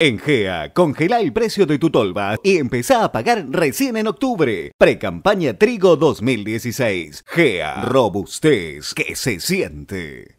En GEA, congela el precio de tu tolva y empezá a pagar recién en octubre. Precampaña Trigo 2016. GEA, robustez que se siente.